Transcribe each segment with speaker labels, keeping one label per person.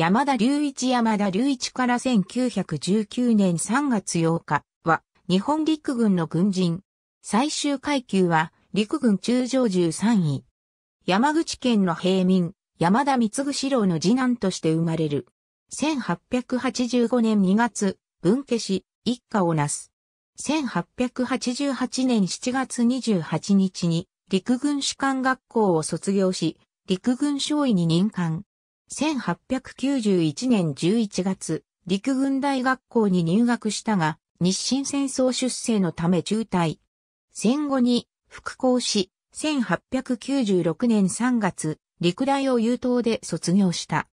Speaker 1: 山田隆一山田隆一から1919年3月8日は日本陸軍の軍人。最終階級は陸軍中将13位。山口県の平民、山田光四郎の次男として生まれる。1885年2月、文家氏、一家をなす。1888年7月28日に陸軍士官学校を卒業し、陸軍少尉に任官。1891年11月、陸軍大学校に入学したが、日清戦争出生のため中退。戦後に復興し、1896年3月、陸大を優等で卒業した。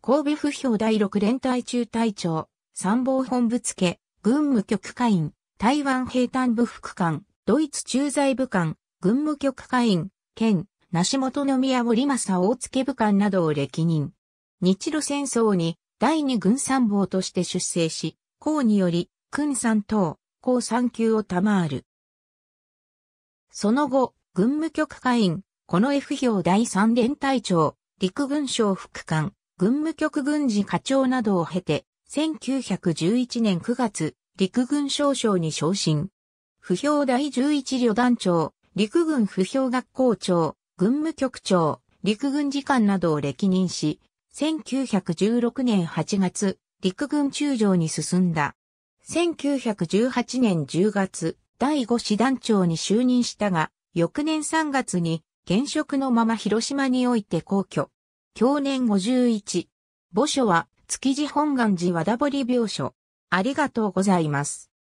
Speaker 1: 神戸府評第6連隊中隊長、参謀本部付、軍務局会員、台湾兵団部副官、ドイツ駐在部官、軍務局会員、県、梨本宮森政大付武官などを歴任。日露戦争に第二軍参謀として出征し、公により、君三等、公三級を賜る。その後、軍務局下院、この F 票第三連隊長、陸軍省副官、軍務局軍事課長などを経て、1911年9月、陸軍少将に昇進。不評第11旅団長、陸軍不評学校長、軍務局長、陸軍次官などを歴任し、1916年8月、陸軍中将に進んだ。1918年10月、第5師団長に就任したが、翌年3月に現職のまま広島において皇居。去年51。墓所は築地本願寺和田堀病所。ありがとうございます。